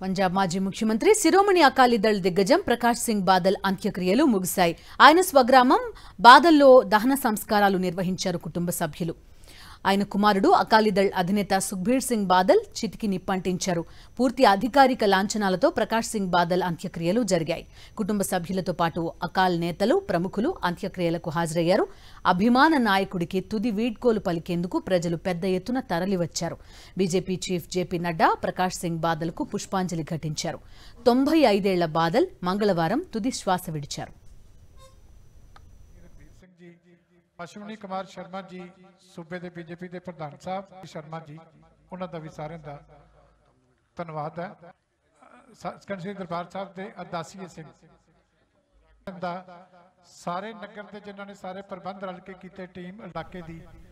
పంజాబ్ మాజీ ముఖ్యమంత్రి శిరోమణి అకాలీదళ్ దిగ్గజం ప్రకాష్ సింగ్ బాదల్ అంత్యక్రియలు ముగిశాయి ఆయన స్వగ్రామం బాదల్లో దహన సంస్కారాలు నిర్వహించారు కుటుంబ సభ్యులు ఆయన కుమారుడు అకాలీదళ్ అధినేత సుఖ్బీర్ సింగ్ బాదల్ చితికి నిప్పంటించారు పూర్తి అధికారిక లాంఛనాలతో ప్రకాష్ సింగ్ బాదల్ అంత్యక్రియలు జరిగాయి కుటుంబ సభ్యులతో పాటు అకాల్ నేతలు ప్రముఖులు అంత్యక్రియలకు హాజరయ్యారు అభిమాన నాయకుడికి తుది వీడ్కోలు పలికేందుకు ప్రజలు పెద్ద ఎత్తున తరలివచ్చారు బీజేపీ చీఫ్ జేపీ నడ్డా ప్రకాష్ సింగ్ బాదల్కు పుష్పాంజలి ఘటించారు తొంభై ఐదేళ్ల బాదల్ మంగళవారం తుది శ్వాస విడిచారు ਜੀ ਅਸ਼ਵਨੀ ਕੁਮਾਰ ਸ਼ਰਮਾ ਜੀ ਸੂਬੇ ਦੇ ਬੀਜੇਪੀ ਦੇ ਪ੍ਰਧਾਨ ਸਾਹਿਬ ਸ਼ਰਮਾ ਜੀ ਉਹਨਾਂ ਦਾ ਵੀ ਸਾਰਿਆਂ ਦਾ ਧੰਨਵਾਦ ਹੈ ਸਕੰਸਰੀ ਦਰਬਾਰ ਸਾਹਿਬ ਦੇ ਅਦਾਸੀਏ ਸਿੰਘ ਦਾ ਸਾਰੇ ਨਗਰ ਦੇ ਜਿਨ੍ਹਾਂ ਨੇ ਸਾਰੇ ਪ੍ਰਬੰਧ ਰਲ ਕੇ ਕੀਤੇ ਟੀਮ ਇਲਾਕੇ ਦੀ